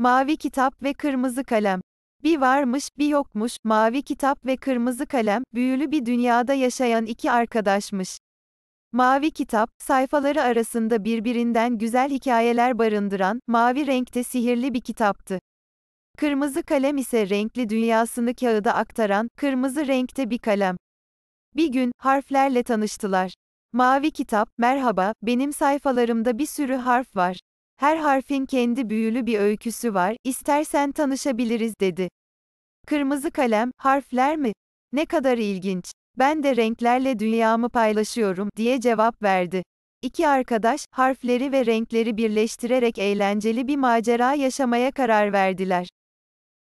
Mavi Kitap ve Kırmızı Kalem. Bir varmış, bir yokmuş, Mavi Kitap ve Kırmızı Kalem, büyülü bir dünyada yaşayan iki arkadaşmış. Mavi Kitap, sayfaları arasında birbirinden güzel hikayeler barındıran, mavi renkte sihirli bir kitaptı. Kırmızı kalem ise renkli dünyasını kağıda aktaran, kırmızı renkte bir kalem. Bir gün, harflerle tanıştılar. Mavi kitap, merhaba, benim sayfalarımda bir sürü harf var. Her harfin kendi büyülü bir öyküsü var, istersen tanışabiliriz dedi. Kırmızı kalem, harfler mi? Ne kadar ilginç. Ben de renklerle dünyamı paylaşıyorum diye cevap verdi. İki arkadaş, harfleri ve renkleri birleştirerek eğlenceli bir macera yaşamaya karar verdiler.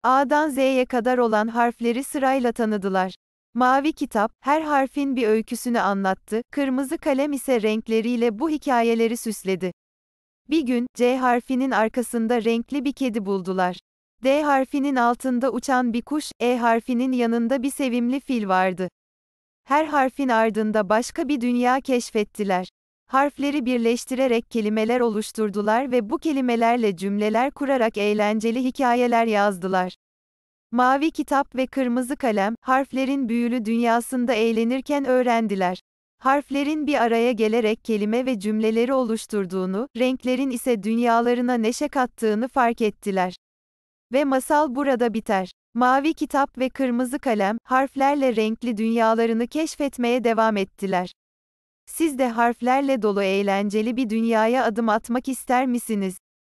A'dan Z'ye kadar olan harfleri sırayla tanıdılar. Mavi kitap, her harfin bir öyküsünü anlattı, kırmızı kalem ise renkleriyle bu hikayeleri süsledi. Bir gün, C harfinin arkasında renkli bir kedi buldular. D harfinin altında uçan bir kuş, E harfinin yanında bir sevimli fil vardı. Her harfin ardında başka bir dünya keşfettiler. Harfleri birleştirerek kelimeler oluşturdular ve bu kelimelerle cümleler kurarak eğlenceli hikayeler yazdılar. Mavi kitap ve kırmızı kalem, harflerin büyülü dünyasında eğlenirken öğrendiler harflerin bir araya gelerek kelime ve cümleleri oluşturduğunu, renklerin ise dünyalarına neşe kattığını fark ettiler. Ve masal burada biter. Mavi kitap ve kırmızı kalem, harflerle renkli dünyalarını keşfetmeye devam ettiler. Siz de harflerle dolu eğlenceli bir dünyaya adım atmak ister misiniz?